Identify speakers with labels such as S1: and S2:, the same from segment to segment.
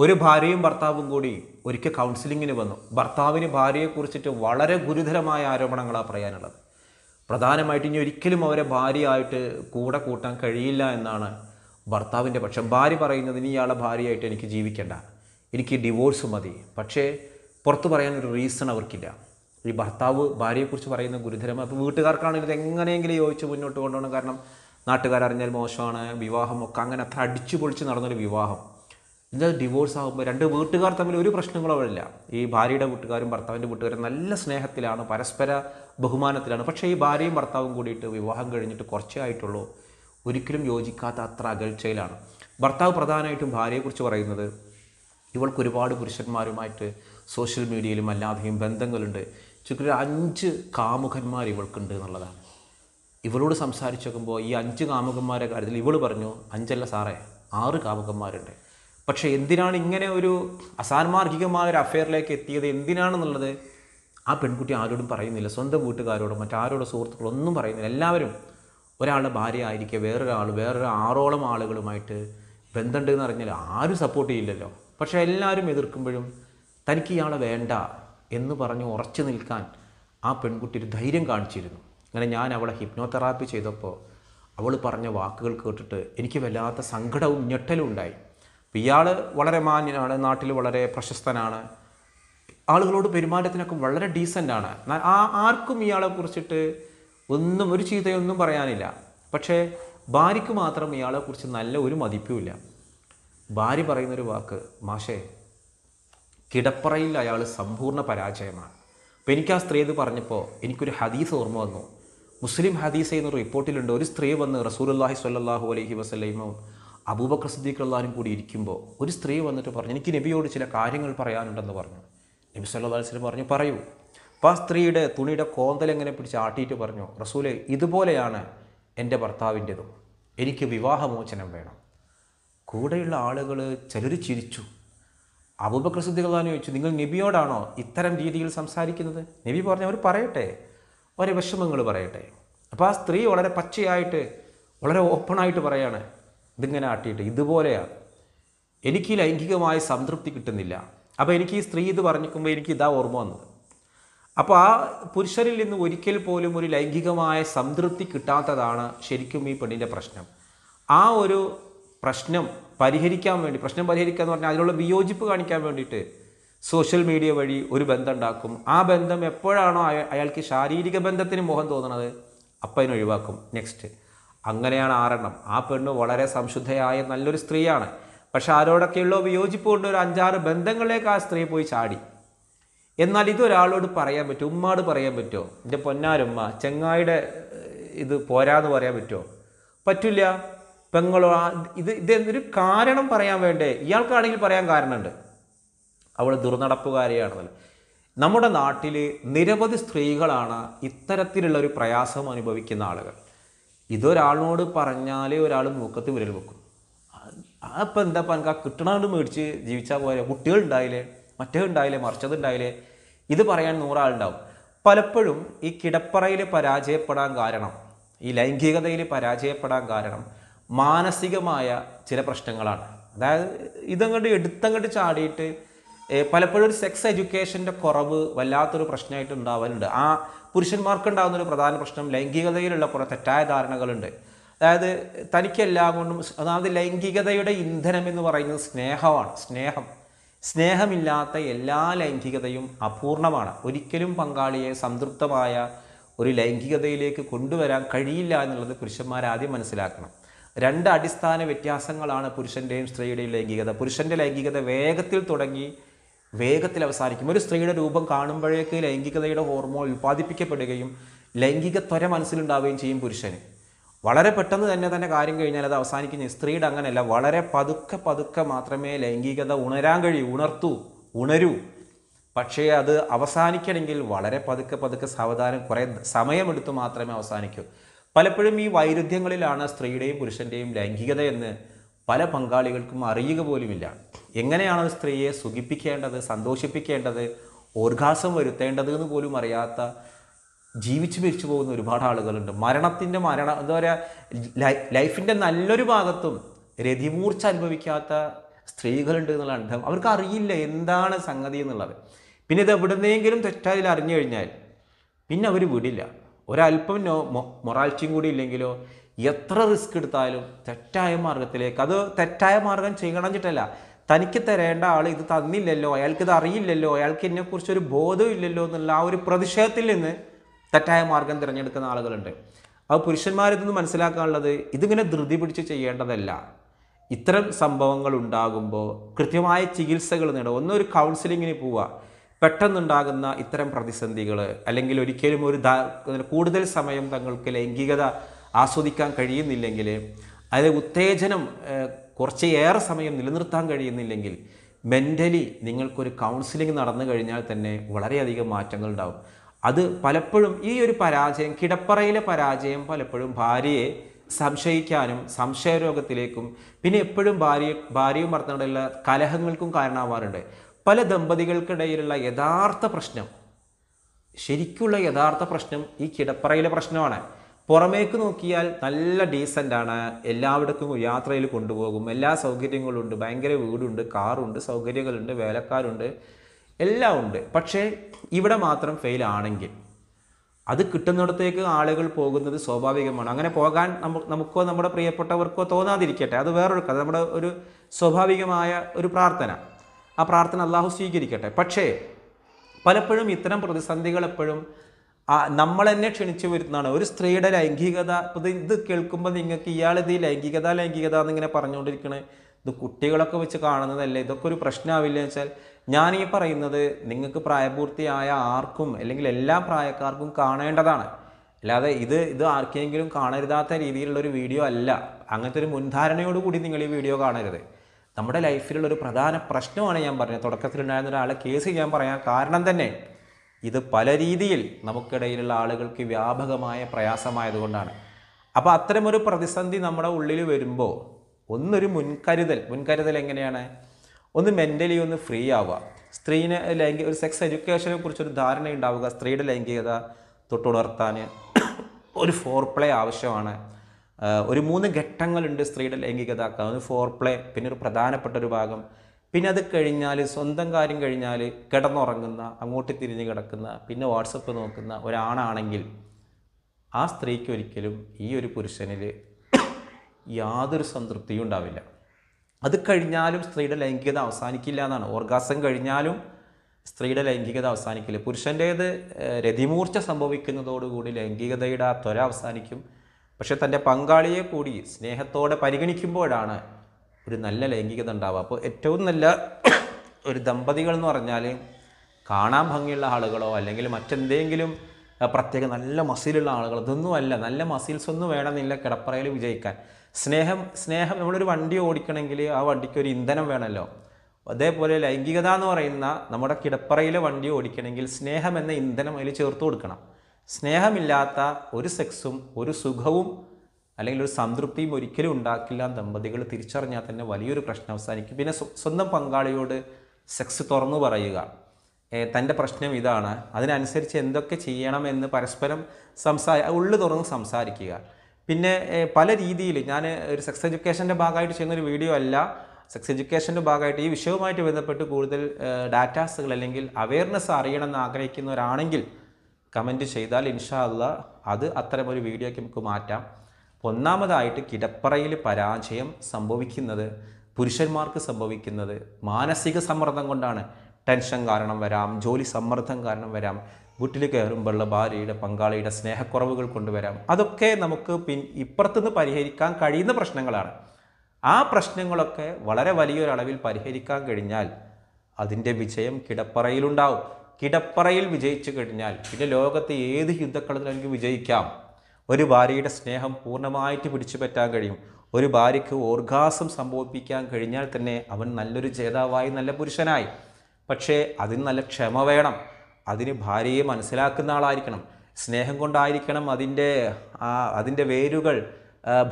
S1: ഒരു ഭാര്യയും ഭർത്താവും കൂടി ഒരിക്കൽ കൗൺസിലിങ്ങിന് വന്നു ഭർത്താവിന് ഭാര്യയെക്കുറിച്ചിട്ട് വളരെ ഗുരുതരമായ ആരോപണങ്ങളാണ് പറയാനുള്ളത് പ്രധാനമായിട്ട് ഇനി ഒരിക്കലും അവരെ ഭാര്യയായിട്ട് കൂടെ കൂട്ടാൻ കഴിയില്ല എന്നാണ് ഭർത്താവിൻ്റെ പക്ഷം ഭാര്യ പറയുന്നത് ഇനി ഇയാളെ ഭാര്യയായിട്ട് എനിക്ക് ജീവിക്കേണ്ട എനിക്ക് ഡിവോഴ്സ് മതി പക്ഷേ പുറത്തു പറയാനൊരു റീസൺ അവർക്കില്ല ഈ ഭർത്താവ് ഭാര്യയെക്കുറിച്ച് പറയുന്ന ഗുരുതരമാണ് അപ്പോൾ വീട്ടുകാർക്കാണെങ്കിൽ ഇത് എങ്ങനെയെങ്കിലും ചോദിച്ച് മുന്നോട്ട് കൊണ്ടുപോകണം കാരണം നാട്ടുകാരറിഞ്ഞാൽ മോശമാണ് വിവാഹമൊക്കെ അങ്ങനെ അത്ര അടിച്ചു പൊളിച്ച് നടന്നൊരു വിവാഹം എന്നുവെച്ചാൽ ഡിവോഴ്സ് ആകുമ്പോൾ രണ്ട് വീട്ടുകാർ തമ്മിൽ ഒരു പ്രശ്നങ്ങളോ ഇല്ല ഈ ഭാര്യയുടെ വീട്ടുകാരും ഭർത്താവിൻ്റെ വീട്ടുകാരും നല്ല സ്നേഹത്തിലാണ് പരസ്പര ബഹുമാനത്തിലാണ് പക്ഷേ ഈ ഭാര്യയും ഭർത്താവും കൂടിയിട്ട് വിവാഹം കഴിഞ്ഞിട്ട് കുറച്ചേ ആയിട്ടുള്ളൂ ഒരിക്കലും യോജിക്കാത്ത അത്ര അകൽച്ചയിലാണ് ഭർത്താവ് പ്രധാനമായിട്ടും ഭാര്യയെക്കുറിച്ച് പറയുന്നത് ഇവൾക്ക് ഒരുപാട് പുരുഷന്മാരുമായിട്ട് സോഷ്യൽ മീഡിയയിലും അല്ലാതെയും ബന്ധങ്ങളുണ്ട് ചുരുക്കൊരു അഞ്ച് കാമുകന്മാർ ഇവൾക്കുണ്ട് എന്നുള്ളതാണ് ഇവളോട് സംസാരിച്ചു നോക്കുമ്പോൾ ഈ അഞ്ച് കാമുകന്മാരെ കാര്യത്തിൽ ഇവൾ പറഞ്ഞു അഞ്ചല്ല സാറേ ആറ് കാമുകന്മാരുണ്ട് പക്ഷേ എന്തിനാണ് ഇങ്ങനെ ഒരു അസാന്മാർഗികമായ ഒരു അഫെയറിലേക്ക് എത്തിയത് എന്തിനാണെന്നുള്ളത് ആ പെൺകുട്ടി ആരോടും പറയുന്നില്ല സ്വന്തം വീട്ടുകാരോടും മറ്റാരോടും ഒന്നും പറയുന്നില്ല എല്ലാവരും ഒരാളുടെ ഭാര്യ ആയിരിക്കുക വേറൊരാൾ വേറൊരു ആറോളം ആളുകളുമായിട്ട് ബന്ധമുണ്ട് എന്ന് അറിഞ്ഞാൽ ആരും സപ്പോർട്ട് ചെയ്യില്ലല്ലോ പക്ഷേ എല്ലാവരും എതിർക്കുമ്പോഴും തനിക്ക് ഇയാളെ വേണ്ട എന്ന് പറഞ്ഞ് ഉറച്ചു നിൽക്കാൻ ആ പെൺകുട്ടി ഒരു ധൈര്യം കാണിച്ചിരുന്നു അങ്ങനെ ഞാൻ അവളെ ഹിപ്നോതെറാപ്പി ചെയ്തപ്പോൾ അവൾ പറഞ്ഞ വാക്കുകൾ കേട്ടിട്ട് എനിക്ക് വല്ലാത്ത സങ്കടവും ഞെട്ടലും ഉണ്ടായി ഇയാൾ വളരെ മാന്യനാണ് നാട്ടിൽ വളരെ പ്രശസ്തനാണ് ആളുകളോട് പെരുമാറ്റത്തിനൊക്കെ വളരെ ഡീസൻ്റാണ് ആ ആർക്കും ഇയാളെ കുറിച്ചിട്ട് ഒന്നും ഒരു ചീത്തയൊന്നും പറയാനില്ല പക്ഷേ ഭാര്യയ്ക്ക് മാത്രം ഇയാളെ കുറിച്ച് നല്ല ഒരു മതിപ്പുമില്ല ഭാര്യ പറയുന്നൊരു വാക്ക് മാഷേ കിടപ്പറയിൽ അയാൾ സമ്പൂർണ്ണ പരാജയമാണ് അപ്പോൾ എനിക്ക് ആ സ്ത്രീ ഇത് പറഞ്ഞപ്പോൾ എനിക്കൊരു ഹദീസ് ഓർമ്മ വന്നു മുസ്ലിം ഹദീസ് എന്നൊരു റിപ്പോർട്ടിലുണ്ട് ഒരു സ്ത്രീ വന്ന് അല്ലാഹി സ്വല്ലാഹു അലൈഹി വസ്ലൈമും അബൂബക്കർ സിദ്ദീഖ് അള്ളാനും കൂടി ഇരിക്കുമ്പോൾ ഒരു സ്ത്രീ വന്നിട്ട് പറഞ്ഞു എനിക്ക് നബിയോട് ചില കാര്യങ്ങൾ പറയാനുണ്ടെന്ന് പറഞ്ഞു നബി സല്ലാ പറഞ്ഞു പറയൂ അപ്പം ആ സ്ത്രീയുടെ തുണിയുടെ കോന്തൽ എങ്ങനെ പിടിച്ച് ആട്ടിയിട്ട് പറഞ്ഞു റസൂലെ ഇതുപോലെയാണ് എൻ്റെ ഭർത്താവിൻ്റെതും എനിക്ക് വിവാഹമോചനം വേണം കൂടെയുള്ള ആളുകൾ ചിലർ ചിരിച്ചു അബൂബക്കർ സിദ്ദീഖ് ചോദിച്ചു നിങ്ങൾ നബിയോടാണോ ഇത്തരം രീതിയിൽ സംസാരിക്കുന്നത് നബി പറഞ്ഞു അവർ പറയട്ടെ ഒരേ വിഷമങ്ങൾ പറയട്ടെ അപ്പോൾ ആ സ്ത്രീ വളരെ പച്ചയായിട്ട് വളരെ ഓപ്പണായിട്ട് പറയുകയാണ് ഇതിങ്ങനെ ആട്ടിയിട്ട് ഇതുപോലെയാണ് എനിക്ക് ലൈംഗികമായ സംതൃപ്തി കിട്ടുന്നില്ല അപ്പോൾ എനിക്ക് ഈ സ്ത്രീ ഇത് പറഞ്ഞിരിക്കുമ്പോൾ എനിക്ക് ഇതാ ഓർമ്മ വന്നത് അപ്പോൾ ആ പുരുഷനിൽ നിന്ന് ഒരിക്കൽ പോലും ഒരു ലൈംഗികമായ സംതൃപ്തി കിട്ടാത്തതാണ് ശരിക്കും ഈ പെണ്ണിൻ്റെ പ്രശ്നം ആ ഒരു പ്രശ്നം പരിഹരിക്കാൻ വേണ്ടി പ്രശ്നം പരിഹരിക്കുക എന്ന് പറഞ്ഞാൽ അതിനുള്ള വിയോജിപ്പ് കാണിക്കാൻ വേണ്ടിയിട്ട് സോഷ്യൽ മീഡിയ വഴി ഒരു ബന്ധം ഉണ്ടാക്കും ആ ബന്ധം എപ്പോഴാണോ അയാൾക്ക് ശാരീരിക ബന്ധത്തിന് മോഹം തോന്നുന്നത് അപ്പം അതിനൊഴിവാക്കും നെക്സ്റ്റ് അങ്ങനെയാണ് ആറെണ്ണം ആ പെണ്ണ് വളരെ സംശുദ്ധയായ നല്ലൊരു സ്ത്രീയാണ് പക്ഷെ ആരോടൊക്കെയുള്ള വിയോജിപ്പുകൊണ്ട് ഒരു അഞ്ചാറ് ബന്ധങ്ങളിലേക്ക് ആ സ്ത്രീ പോയി ചാടി എന്നാൽ ഇതൊരാളോട് പറയാൻ പറ്റും ഉമ്മാട് പറയാൻ പറ്റുമോ എൻ്റെ പൊന്നാരുമ്മ ചെങ്ങായിയുടെ ഇത് പോരാന്ന് പറയാൻ പറ്റുമോ പറ്റില്ല പെങ്ങളോ ഇത് ഇതെന്നൊരു കാരണം പറയാൻ വേണ്ടേ ഇയാൾക്കാണെങ്കിൽ പറയാൻ കാരണമുണ്ട് അവൾ ദുർനടപ്പുകാരിയാണെന്നല്ല നമ്മുടെ നാട്ടിൽ നിരവധി സ്ത്രീകളാണ് ഇത്തരത്തിലുള്ള ഒരു പ്രയാസം അനുഭവിക്കുന്ന ആളുകൾ ഇതൊരാളിനോട് പറഞ്ഞാലേ ഒരാൾ മൂക്കത്ത് വിരൽ വെക്കും അപ്പം എന്താ എനിക്ക് ആ കിട്ടണത് മേടിച്ച് ജീവിച്ചാൽ പോരെ കുട്ടികൾ ഉണ്ടായില്ലേ മറ്റേ ഉണ്ടായില്ലേ മറിച്ചത് ഉണ്ടായില്ലേ ഇത് പറയാൻ നൂറാളുണ്ടാവും പലപ്പോഴും ഈ കിടപ്പറയിൽ പരാജയപ്പെടാൻ കാരണം ഈ ലൈംഗികതയിൽ പരാജയപ്പെടാൻ കാരണം മാനസികമായ ചില പ്രശ്നങ്ങളാണ് അതായത് ഇതങ്ങോട്ട് എടുത്തങ്ങോട്ട് ചാടിയിട്ട് പലപ്പോഴും ഒരു സെക്സ് എഡ്യൂക്കേഷൻ്റെ കുറവ് വല്ലാത്തൊരു പ്രശ്നമായിട്ട് ഉണ്ടാവാനുണ്ട് ആ പുരുഷന്മാർക്ക് ഉണ്ടാകുന്ന ഒരു പ്രധാന പ്രശ്നം ലൈംഗികതയിലുള്ള കുറേ തെറ്റായ ധാരണകളുണ്ട് അതായത് തനിക്കെല്ലാം കൊണ്ടും അതായത് ലൈംഗികതയുടെ ഇന്ധനം എന്ന് പറയുന്നത് സ്നേഹമാണ് സ്നേഹം സ്നേഹമില്ലാത്ത എല്ലാ ലൈംഗികതയും അപൂർണമാണ് ഒരിക്കലും പങ്കാളിയെ സംതൃപ്തമായ ഒരു ലൈംഗികതയിലേക്ക് കൊണ്ടുവരാൻ കഴിയില്ല എന്നുള്ളത് പുരുഷന്മാരാദ്യം ആദ്യം മനസ്സിലാക്കണം രണ്ട് അടിസ്ഥാന വ്യത്യാസങ്ങളാണ് പുരുഷൻ്റെയും സ്ത്രീയുടെയും ലൈംഗികത പുരുഷൻ്റെ ലൈംഗികത വേഗത്തിൽ തുടങ്ങി വേഗത്തിൽ അവസാനിക്കും ഒരു സ്ത്രീയുടെ രൂപം കാണുമ്പോഴേക്ക് ലൈംഗികതയുടെ ഹോർമോൺ ഉൽപ്പാദിപ്പിക്കപ്പെടുകയും ലൈംഗിക ത്വര മനസ്സിലുണ്ടാവുകയും ചെയ്യും പുരുഷന് വളരെ പെട്ടെന്ന് തന്നെ തന്നെ കാര്യം കഴിഞ്ഞാൽ അത് അവസാനിക്കുന്ന സ്ത്രീയുടെ അങ്ങനെയല്ല വളരെ പതുക്കെ പതുക്കെ മാത്രമേ ലൈംഗികത ഉണരാൻ കഴിയൂ ഉണർത്തൂ ഉണരൂ പക്ഷേ അത് അവസാനിക്കണമെങ്കിൽ വളരെ പതുക്കെ പതുക്കെ സാവധാനം കുറേ സമയമെടുത്ത് മാത്രമേ അവസാനിക്കൂ പലപ്പോഴും ഈ വൈരുദ്ധ്യങ്ങളിലാണ് സ്ത്രീയുടെയും പുരുഷൻ്റെയും ലൈംഗികത എന്ന് പല പങ്കാളികൾക്കും അറിയുക പോലുമില്ല എങ്ങനെയാണ് ഒരു സ്ത്രീയെ സുഖിപ്പിക്കേണ്ടത് സന്തോഷിപ്പിക്കേണ്ടത് ഓർഗാസം വരുത്തേണ്ടത് എന്ന് പോലും അറിയാത്ത ജീവിച്ചു മരിച്ചു പോകുന്ന ഒരുപാട് ആളുകളുണ്ട് മരണത്തിൻ്റെ മരണ എന്താ പറയുക ലൈഫിൻ്റെ നല്ലൊരു ഭാഗത്തും രതിമൂർച്ച അനുഭവിക്കാത്ത സ്ത്രീകളുണ്ട് എന്നുള്ള അർത്ഥം അവർക്ക് അറിയില്ല എന്താണ് സംഗതി എന്നുള്ളത് പിന്നെ ഇത് എവിടുന്നെങ്കിലും തെറ്റാതിൽ അറിഞ്ഞു കഴിഞ്ഞാൽ പിന്നെ അവർ വിടില്ല ഒരല്പം നോ മൊറാലിറ്റിയും കൂടി ഇല്ലെങ്കിലോ എത്ര റിസ്ക് എടുത്താലും തെറ്റായ മാർഗത്തിലേക്ക് അത് തെറ്റായ മാർഗം ചെയ്യണം ചിട്ടല്ല തനിക്ക് തരേണ്ട ആൾ ഇത് തന്നില്ലല്ലോ അയാൾക്ക് ഇത് അറിയില്ലല്ലോ അയാൾക്ക് എന്നെക്കുറിച്ച് ഒരു ബോധമില്ലല്ലോ എന്നുള്ള ആ ഒരു പ്രതിഷേധത്തിൽ നിന്ന് തെറ്റായ മാർഗം തിരഞ്ഞെടുക്കുന്ന ആളുകളുണ്ട് അത് പുരുഷന്മാരിതൊന്ന് മനസ്സിലാക്കാനുള്ളത് ഇതിങ്ങനെ ധൃതി പിടിച്ച് ചെയ്യേണ്ടതല്ല ഇത്തരം സംഭവങ്ങൾ ഉണ്ടാകുമ്പോൾ കൃത്യമായ ചികിത്സകൾ നേടുക ഒന്നൊരു കൗൺസിലിങ്ങിന് പോവുക പെട്ടെന്നുണ്ടാകുന്ന ഇത്തരം പ്രതിസന്ധികൾ അല്ലെങ്കിൽ ഒരിക്കലും ഒരു കൂടുതൽ സമയം തങ്ങൾക്ക് ലൈംഗികത ആസ്വദിക്കാൻ കഴിയുന്നില്ലെങ്കിൽ അതായത് ഉത്തേജനം കുറച്ചേറെ സമയം നിലനിർത്താൻ കഴിയുന്നില്ലെങ്കിൽ മെൻ്റലി നിങ്ങൾക്കൊരു കൗൺസിലിംഗ് നടന്നു കഴിഞ്ഞാൽ തന്നെ വളരെയധികം മാറ്റങ്ങൾ ഉണ്ടാവും അത് പലപ്പോഴും ഈ ഒരു പരാജയം കിടപ്പറയിലെ പരാജയം പലപ്പോഴും ഭാര്യയെ സംശയിക്കാനും സംശയരോഗത്തിലേക്കും പിന്നെ എപ്പോഴും ഭാര്യ ഭാര്യയും ഭർത്താവിനുള്ള കലഹങ്ങൾക്കും കാരണമാവാറുണ്ട് പല ദമ്പതികൾക്കിടയിലുള്ള യഥാർത്ഥ പ്രശ്നം ശരിക്കുള്ള യഥാർത്ഥ പ്രശ്നം ഈ കിടപ്പറയിലെ പ്രശ്നമാണ് പുറമേക്ക് നോക്കിയാൽ നല്ല ഡീസൻ്റാണ് ആണ് യാത്രയിൽ കൊണ്ടുപോകും എല്ലാ സൗകര്യങ്ങളും ഉണ്ട് ഭയങ്കര വീടുണ്ട് കാറുണ്ട് സൗകര്യങ്ങളുണ്ട് വേലക്കാരുണ്ട് എല്ലാം ഉണ്ട് പക്ഷേ ഇവിടെ മാത്രം ഫെയിൽ ആണെങ്കിൽ അത് കിട്ടുന്നിടത്തേക്ക് ആളുകൾ പോകുന്നത് സ്വാഭാവികമാണ് അങ്ങനെ പോകാൻ നമുക്കോ നമ്മുടെ പ്രിയപ്പെട്ടവർക്കോ തോന്നാതിരിക്കട്ടെ അത് വേറൊരു കഥ നമ്മുടെ ഒരു സ്വാഭാവികമായ ഒരു പ്രാർത്ഥന ആ പ്രാർത്ഥന അള്ളാഹു സ്വീകരിക്കട്ടെ പക്ഷേ പലപ്പോഴും ഇത്തരം പ്രതിസന്ധികൾ എപ്പോഴും നമ്മൾ തന്നെ ക്ഷണിച്ചു വരുന്നതാണ് ഒരു സ്ത്രീയുടെ ലൈംഗികത ഇത് ഇത് കേൾക്കുമ്പോൾ നിങ്ങൾക്ക് ഇയാളിത് ലൈംഗികത ലൈംഗികത എന്നിങ്ങനെ പറഞ്ഞുകൊണ്ടിരിക്കണേ ഇത് കുട്ടികളൊക്കെ വെച്ച് കാണുന്നതല്ലേ ഇതൊക്കെ ഒരു പ്രശ്നമാവില്ല എന്ന് വെച്ചാൽ ഞാൻ ഈ പറയുന്നത് നിങ്ങൾക്ക് പ്രായപൂർത്തിയായ ആർക്കും അല്ലെങ്കിൽ എല്ലാ പ്രായക്കാർക്കും കാണേണ്ടതാണ് അല്ലാതെ ഇത് ഇത് ആർക്കെങ്കിലും കാണരുതാത്ത രീതിയിലുള്ളൊരു വീഡിയോ അല്ല അങ്ങനത്തെ ഒരു മുൻധാരണയോടുകൂടി കൂടി നിങ്ങൾ ഈ വീഡിയോ കാണരുത് നമ്മുടെ ലൈഫിലുള്ള ഒരു പ്രധാന പ്രശ്നമാണ് ഞാൻ പറഞ്ഞത് തുടക്കത്തിലുണ്ടായിരുന്ന ഒരാളെ കേസ് ചെയ്യാൻ പറയാം കാരണം തന്നെ ഇത് പല രീതിയിൽ നമുക്കിടയിലുള്ള ആളുകൾക്ക് വ്യാപകമായ പ്രയാസമായതുകൊണ്ടാണ് അപ്പോൾ അത്തരമൊരു പ്രതിസന്ധി നമ്മുടെ ഉള്ളിൽ വരുമ്പോൾ ഒന്നൊരു മുൻകരുതൽ മുൻകരുതൽ എങ്ങനെയാണ് ഒന്ന് മെൻ്റലി ഒന്ന് ഫ്രീ ആവുക സ്ത്രീനെ ലൈംഗിക ഒരു സെക്സ് എഡ്യൂക്കേഷനെ കുറിച്ചൊരു ധാരണ ഉണ്ടാവുക സ്ത്രീയുടെ ലൈംഗികത തൊട്ടുണർത്താൻ ഒരു ഫോർ പ്ലേ ആവശ്യമാണ് ഒരു മൂന്ന് ഘട്ടങ്ങളുണ്ട് സ്ത്രീയുടെ ലൈംഗികത ഒരു ഫോർ പ്ലേ പിന്നെ ഒരു പ്രധാനപ്പെട്ട ഒരു ഭാഗം പിന്നെ അത് കഴിഞ്ഞാൽ സ്വന്തം കാര്യം കഴിഞ്ഞാൽ കിടന്നുറങ്ങുന്ന അങ്ങോട്ട് തിരിഞ്ഞ് കിടക്കുന്ന പിന്നെ വാട്സപ്പ് നോക്കുന്ന ഒരാണാണെങ്കിൽ ആ സ്ത്രീക്ക് ഒരിക്കലും ഈ ഒരു പുരുഷനിൽ യാതൊരു സംതൃപ്തിയും ഉണ്ടാവില്ല അത് കഴിഞ്ഞാലും സ്ത്രീയുടെ ലൈംഗികത അവസാനിക്കില്ല എന്നാണ് ഓർഗാസം കഴിഞ്ഞാലും സ്ത്രീയുടെ ലൈംഗികത അവസാനിക്കില്ല പുരുഷൻ്റേത് രതിമൂർച്ച സംഭവിക്കുന്നതോടുകൂടി ലൈംഗികതയുടെ ആ ത്വര അവസാനിക്കും പക്ഷേ തൻ്റെ പങ്കാളിയെ കൂടി സ്നേഹത്തോടെ പരിഗണിക്കുമ്പോഴാണ് ഒരു നല്ല ലൈംഗികത ഉണ്ടാവുക അപ്പോൾ ഏറ്റവും നല്ല ഒരു ദമ്പതികൾ എന്ന് പറഞ്ഞാൽ കാണാൻ ഭംഗിയുള്ള ആളുകളോ അല്ലെങ്കിൽ മറ്റെന്തെങ്കിലും പ്രത്യേക നല്ല മസിലുള്ള ആളുകൾ ഇതൊന്നും അല്ല നല്ല മസിൽസ് ഒന്നും വേണമെന്നില്ല കിടപ്പറയിൽ വിജയിക്കാൻ സ്നേഹം സ്നേഹം നമ്മളൊരു വണ്ടി ഓടിക്കണമെങ്കിൽ ആ വണ്ടിക്ക് ഒരു ഇന്ധനം വേണമല്ലോ അതേപോലെ ലൈംഗികത എന്ന് പറയുന്ന നമ്മുടെ കിടപ്പറയിലെ വണ്ടി ഓടിക്കണമെങ്കിൽ സ്നേഹം എന്ന ഇന്ധനം അതിൽ ചേർത്ത് കൊടുക്കണം സ്നേഹമില്ലാത്ത ഒരു സെക്സും ഒരു സുഖവും അല്ലെങ്കിൽ ഒരു സംതൃപ്തിയും ഒരിക്കലും ഉണ്ടാക്കില്ല ദമ്പതികൾ തിരിച്ചറിഞ്ഞാൽ തന്നെ വലിയൊരു പ്രശ്നം അവസാനിക്കും പിന്നെ സ്വന്തം പങ്കാളിയോട് സെക്സ് തുറന്നു പറയുക തൻ്റെ പ്രശ്നം ഇതാണ് അതിനനുസരിച്ച് എന്തൊക്കെ ചെയ്യണമെന്ന് പരസ്പരം സംസാ ഉള്ളു തുറന്ന് സംസാരിക്കുക പിന്നെ പല രീതിയിൽ ഞാൻ ഒരു സെക്സ് എഡ്യൂക്കേഷൻ്റെ ഭാഗമായിട്ട് ചെയ്യുന്നൊരു വീഡിയോ അല്ല സെക്സ് എഡ്യൂക്കേഷൻ്റെ ഭാഗമായിട്ട് ഈ വിഷയവുമായിട്ട് ബന്ധപ്പെട്ട് കൂടുതൽ ഡാറ്റാസുകൾ അല്ലെങ്കിൽ അവയർനെസ് അറിയണമെന്ന് ആഗ്രഹിക്കുന്നവരാണെങ്കിൽ കമൻറ്റ് ചെയ്താൽ ഇൻഷാ അത് അത് ഒരു വീഡിയോയ്ക്ക് നമുക്ക് മാറ്റാം ഒന്നാമതായിട്ട് കിടപ്പറയിൽ പരാജയം സംഭവിക്കുന്നത് പുരുഷന്മാർക്ക് സംഭവിക്കുന്നത് മാനസിക സമ്മർദ്ദം കൊണ്ടാണ് ടെൻഷൻ കാരണം വരാം ജോലി സമ്മർദ്ദം കാരണം വരാം വീട്ടിൽ കയറുമ്പോഴുള്ള ഭാര്യയുടെ പങ്കാളിയുടെ സ്നേഹക്കുറവുകൾ കൊണ്ടുവരാം അതൊക്കെ നമുക്ക് പിൻ ഇപ്പുറത്തുനിന്ന് പരിഹരിക്കാൻ കഴിയുന്ന പ്രശ്നങ്ങളാണ് ആ പ്രശ്നങ്ങളൊക്കെ വളരെ വലിയൊരളവിൽ പരിഹരിക്കാൻ കഴിഞ്ഞാൽ അതിൻ്റെ വിജയം കിടപ്പറയിലുണ്ടാവും കിടപ്പറയിൽ വിജയിച്ചു കഴിഞ്ഞാൽ പിന്നെ ലോകത്തെ ഏത് യുദ്ധക്കളത്തിലും വിജയിക്കാം ഒരു ഭാര്യയുടെ സ്നേഹം പൂർണ്ണമായിട്ട് പിടിച്ചു പറ്റാൻ കഴിയും ഒരു ഭാര്യയ്ക്ക് ഓർഗാസം സംഭവിപ്പിക്കാൻ കഴിഞ്ഞാൽ തന്നെ അവൻ നല്ലൊരു ജേതാവായി നല്ല പുരുഷനായി പക്ഷേ അതിന് നല്ല ക്ഷമ വേണം അതിന് ഭാര്യയെ മനസ്സിലാക്കുന്ന ആളായിരിക്കണം സ്നേഹം കൊണ്ടായിരിക്കണം അതിൻ്റെ അതിൻ്റെ വേരുകൾ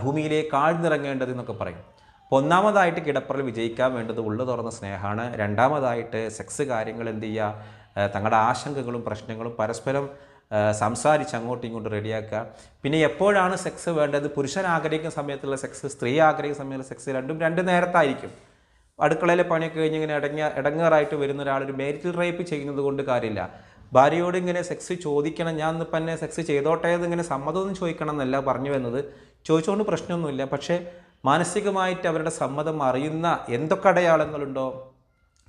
S1: ഭൂമിയിലേക്ക് ആഴ്ന്നിറങ്ങേണ്ടത് എന്നൊക്കെ പറയും അപ്പോൾ ഒന്നാമതായിട്ട് കിടപ്പറൽ വിജയിക്കാൻ വേണ്ടത് ഉള്ളു തുറന്ന സ്നേഹമാണ് രണ്ടാമതായിട്ട് സെക്സ് കാര്യങ്ങൾ എന്ത് ചെയ്യുക തങ്ങളുടെ ആശങ്കകളും പ്രശ്നങ്ങളും പരസ്പരം സംസാരിച്ച് അങ്ങോട്ടും ഇങ്ങോട്ടും റെഡിയാക്കുക പിന്നെ എപ്പോഴാണ് സെക്സ് വേണ്ടത് പുരുഷൻ ആഗ്രഹിക്കുന്ന സമയത്തുള്ള സെക്സ് സ്ത്രീ ആഗ്രഹിക്കുന്ന സമയത്തുള്ള സെക്സ് രണ്ടും രണ്ട് നേരത്തായിരിക്കും അടുക്കളയിലെ പണിയൊക്കെ കഴിഞ്ഞ് ഇങ്ങനെ ഇടങ്ങ ഇടങ്ങാറായിട്ട് വരുന്ന ഒരാൾ ഒരു മെരിറ്റൽ റേപ്പ് ചെയ്യുന്നത് കൊണ്ട് കാര്യമില്ല ഭാര്യയോട് ഇങ്ങനെ സെക്സ് ചോദിക്കണം ഞാൻ ഇന്നിപ്പം തന്നെ സെക്സ് ചെയ്തോട്ടെ ഇങ്ങനെ സമ്മതമൊന്നും ചോദിക്കണം എന്നല്ല പറഞ്ഞു വന്നത് ചോദിച്ചുകൊണ്ട് പ്രശ്നമൊന്നുമില്ല പക്ഷേ മാനസികമായിട്ട് അവരുടെ സമ്മതം അറിയുന്ന എന്തൊക്കെ അടയാളങ്ങളുണ്ടോ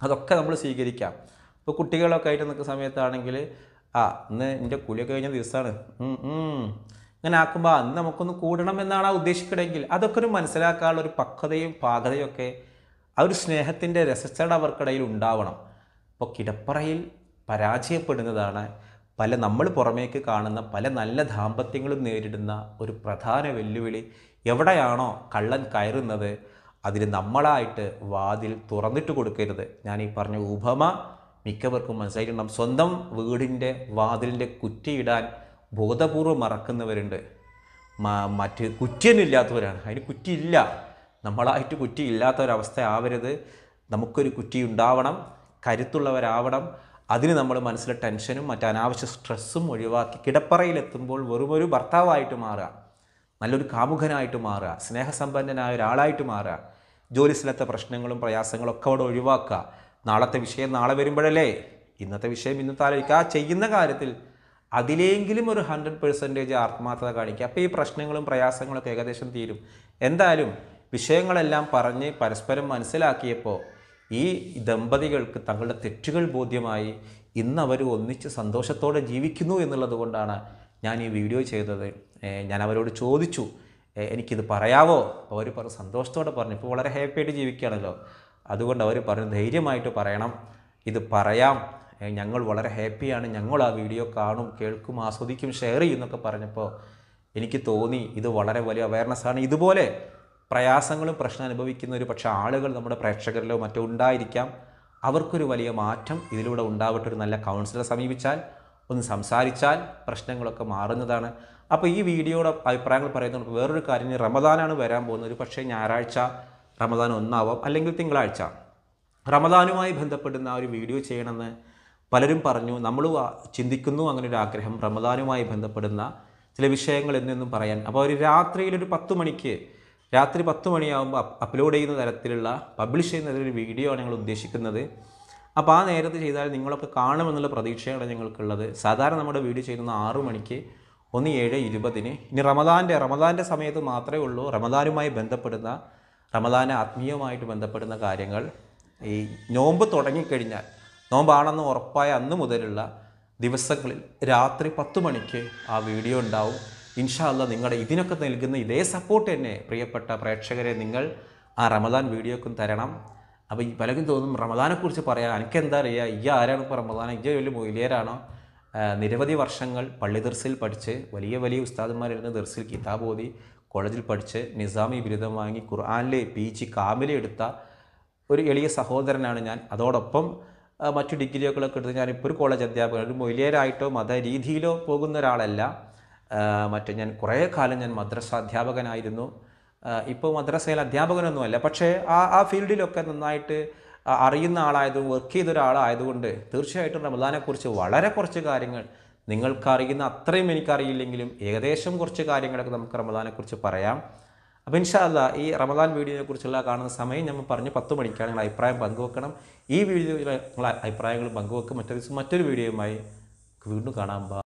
S1: അതൊക്കെ നമ്മൾ സ്വീകരിക്കാം ഇപ്പോൾ കുട്ടികളൊക്കെ ആയിട്ട് നിൽക്കുന്ന സമയത്താണെങ്കിൽ ആ ഇന്ന് എൻ്റെ കൂലിയൊക്കെ കഴിഞ്ഞ ദിവസമാണ് അങ്ങനെ ആക്കുമ്പോൾ അന്ന് നമുക്കൊന്ന് കൂടണം എന്നാണ് ആ ഉദ്ദേശിക്കണമെങ്കിൽ അതൊക്കെ ഒരു മനസ്സിലാക്കാനുള്ള ഒരു പക്വതയും പാകതയും ഒക്കെ ആ ഒരു സ്നേഹത്തിൻ്റെ രസച്ചട അവർക്കിടയിൽ ഉണ്ടാവണം അപ്പോൾ കിടപ്പറയിൽ പരാജയപ്പെടുന്നതാണ് പല നമ്മൾ പുറമേക്ക് കാണുന്ന പല നല്ല ദാമ്പത്യങ്ങളും നേരിടുന്ന ഒരു പ്രധാന വെല്ലുവിളി എവിടെയാണോ കള്ളൻ കയറുന്നത് അതിന് നമ്മളായിട്ട് വാതിൽ തുറന്നിട്ട് കൊടുക്കരുത് ഞാൻ ഈ പറഞ്ഞ ഉപമ മിക്കവർക്കും മനസ്സിലായിട്ടുണ്ടാകും സ്വന്തം വീടിൻ്റെ വാതിലിൻ്റെ കുറ്റിയിടാൻ ബോധപൂർവ്വം മറക്കുന്നവരുണ്ട് മറ്റ് കുറ്റിയൊന്നുമില്ലാത്തവരാണ് അതിന് കുറ്റിയില്ല നമ്മളായിട്ട് കുറ്റിയില്ലാത്ത ഒരവസ്ഥ ആവരുത് നമുക്കൊരു കുറ്റി ഉണ്ടാവണം കരുത്തുള്ളവരാവണം അതിന് നമ്മൾ മനസ്സിലെ ടെൻഷനും മറ്റ് അനാവശ്യ സ്ട്രെസ്സും ഒഴിവാക്കി കിടപ്പറയിലെത്തുമ്പോൾ ഒരു ഭർത്താവായിട്ട് മാറുക നല്ലൊരു കാമുകനായിട്ട് മാറുക സ്നേഹസമ്പന്നനായ ഒരാളായിട്ട് മാറുക ജോലി സ്ഥലത്തെ പ്രശ്നങ്ങളും പ്രയാസങ്ങളും ഒക്കെ അവിടെ ഒഴിവാക്കുക നാളത്തെ വിഷയം നാളെ വരുമ്പോഴല്ലേ ഇന്നത്തെ വിഷയം ഇന്നത്തെ ആലോചിക്കുക ആ ചെയ്യുന്ന കാര്യത്തിൽ അതിലെങ്കിലും ഒരു ഹൺഡ്രഡ് പെർസെൻറ്റേജ് ആത്മാർത്ഥത കാണിക്കുക അപ്പോൾ ഈ പ്രശ്നങ്ങളും പ്രയാസങ്ങളൊക്കെ ഏകദേശം തീരും എന്തായാലും വിഷയങ്ങളെല്ലാം പറഞ്ഞ് പരസ്പരം മനസ്സിലാക്കിയപ്പോൾ ഈ ദമ്പതികൾക്ക് തങ്ങളുടെ തെറ്റുകൾ ബോധ്യമായി ഇന്ന് അവർ ഒന്നിച്ച് സന്തോഷത്തോടെ ജീവിക്കുന്നു എന്നുള്ളത് കൊണ്ടാണ് ഞാൻ ഈ വീഡിയോ ചെയ്തത് ഞാൻ അവരോട് ചോദിച്ചു എനിക്കിത് പറയാവോ അവർ പറഞ്ഞു സന്തോഷത്തോടെ പറഞ്ഞു ഇപ്പോൾ വളരെ ഹാപ്പിയായിട്ട് ജീവിക്കുകയാണല്ലോ അതുകൊണ്ട് അവർ പറഞ്ഞു ധൈര്യമായിട്ട് പറയണം ഇത് പറയാം ഞങ്ങൾ വളരെ ഹാപ്പിയാണ് ഞങ്ങൾ ആ വീഡിയോ കാണും കേൾക്കും ആസ്വദിക്കും ഷെയർ ചെയ്യും എന്നൊക്കെ പറഞ്ഞപ്പോൾ എനിക്ക് തോന്നി ഇത് വളരെ വലിയ അവയർനെസ് ആണ് ഇതുപോലെ പ്രയാസങ്ങളും പ്രശ്നം അനുഭവിക്കുന്ന ഒരു പക്ഷേ ആളുകൾ നമ്മുടെ പ്രേക്ഷകരിലോ മറ്റോ ഉണ്ടായിരിക്കാം അവർക്കൊരു വലിയ മാറ്റം ഇതിലൂടെ ഉണ്ടാവട്ടെ ഒരു നല്ല കൗൺസിലറെ സമീപിച്ചാൽ ഒന്ന് സംസാരിച്ചാൽ പ്രശ്നങ്ങളൊക്കെ മാറുന്നതാണ് അപ്പോൾ ഈ വീഡിയോയുടെ അഭിപ്രായങ്ങൾ പറയുന്നുണ്ട് വേറൊരു കാര്യം റമദാനാണ് വരാൻ പോകുന്നത് ഒരു പക്ഷേ ഞായറാഴ്ച റമദാൻ ഒന്നാവാം അല്ലെങ്കിൽ തിങ്കളാഴ്ച റമദാനുമായി ബന്ധപ്പെടുന്ന ഒരു വീഡിയോ ചെയ്യണമെന്ന് പലരും പറഞ്ഞു നമ്മൾ ചിന്തിക്കുന്നു അങ്ങനെ ഒരു ആഗ്രഹം റമദാനുമായി ബന്ധപ്പെടുന്ന ചില വിഷയങ്ങൾ എന്നൊന്നും പറയാൻ അപ്പോൾ ഒരു രാത്രിയിൽ ഒരു പത്ത് മണിക്ക് രാത്രി പത്ത് മണിയാകുമ്പോൾ അപ്ലോഡ് ചെയ്യുന്ന തരത്തിലുള്ള പബ്ലിഷ് ചെയ്യുന്ന ഒരു വീഡിയോ ആണ് ഞങ്ങൾ ഉദ്ദേശിക്കുന്നത് അപ്പോൾ ആ നേരത്തെ ചെയ്താൽ നിങ്ങളൊക്കെ കാണുമെന്നുള്ള പ്രതീക്ഷയാണ് ഞങ്ങൾക്കുള്ളത് സാധാരണ നമ്മുടെ വീഡിയോ ചെയ്യുന്ന ആറ് മണിക്ക് ഒന്ന് ഏഴ് ഇരുപതിന് ഇനി റമദാൻ്റെ റമദാൻ്റെ സമയത്ത് മാത്രമേ ഉള്ളൂ റമദാനുമായി ബന്ധപ്പെടുന്ന റമദാന ആത്മീയവുമായിട്ട് ബന്ധപ്പെടുന്ന കാര്യങ്ങൾ ഈ നോമ്പ് തുടങ്ങിക്കഴിഞ്ഞാൽ നോമ്പാണെന്ന് ഉറപ്പായ അന്ന് മുതലുള്ള ദിവസങ്ങളിൽ രാത്രി പത്ത് മണിക്ക് ആ വീഡിയോ ഉണ്ടാവും ഇൻഷാല്ല നിങ്ങളുടെ ഇതിനൊക്കെ നൽകുന്ന ഇതേ സപ്പോർട്ട് തന്നെ പ്രിയപ്പെട്ട പ്രേക്ഷകരെ നിങ്ങൾ ആ റമദാൻ വീഡിയോക്കും തരണം അപ്പോൾ ഈ പലകും തോന്നും റമദാനെക്കുറിച്ച് പറയാം എനിക്കെന്താ അറിയുക ഈ ആരാണ് ഇപ്പോൾ റമദാൻ ഈ വലിയ മൂല്യരാണോ നിരവധി വർഷങ്ങൾ പള്ളി ദർസിൽ പഠിച്ച് വലിയ വലിയ ഉസ്താദന്മാരിരുന്ന് ദർസിൽ കിതാബ് ഓതി കോളേജിൽ പഠിച്ച് നിസാമി ബിരുദം വാങ്ങി ഖുർആാനിലെ പി ജി കാമിലെടുത്ത ഒരു എളിയ സഹോദരനാണ് ഞാൻ അതോടൊപ്പം മറ്റു ഡിഗ്രിയൊക്കെ എടുത്ത് ഞാനിപ്പോൾ ഒരു കോളേജ് അധ്യാപകൻ ഒരു മൊയിലിയരായിട്ടോ മതരീതിയിലോ പോകുന്ന ഒരാളല്ല മറ്റു ഞാൻ കുറേ കാലം ഞാൻ മദ്രസ അധ്യാപകനായിരുന്നു ഇപ്പോൾ മദ്രസയിൽ അധ്യാപകനൊന്നുമല്ല പക്ഷേ ആ ആ ഫീൽഡിലൊക്കെ നന്നായിട്ട് അറിയുന്ന ആളായതും വർക്ക് ചെയ്ത തീർച്ചയായിട്ടും റമദാനെക്കുറിച്ച് വളരെ കുറച്ച് കാര്യങ്ങൾ നിങ്ങൾക്കറിയുന്ന അത്രയും എനിക്കറിയില്ലെങ്കിലും ഏകദേശം കുറച്ച് കാര്യങ്ങളൊക്കെ നമുക്ക് റമദാനെക്കുറിച്ച് പറയാം അപ്പോൾ ഇൻഷാല്ല ഈ റമദാൻ വീഡിയോയെ കുറിച്ചുള്ള കാണുന്ന സമയം നമ്മൾ പറഞ്ഞു പത്ത് മണിക്കാണ് നിങ്ങൾ അഭിപ്രായം പങ്കുവെക്കണം ഈ വീഡിയോയിലെ നിങ്ങളെ അഭിപ്രായങ്ങൾ പങ്കുവെക്കും മറ്റൊരു മറ്റൊരു വീഡിയോയുമായി വീണ്ടും കാണാം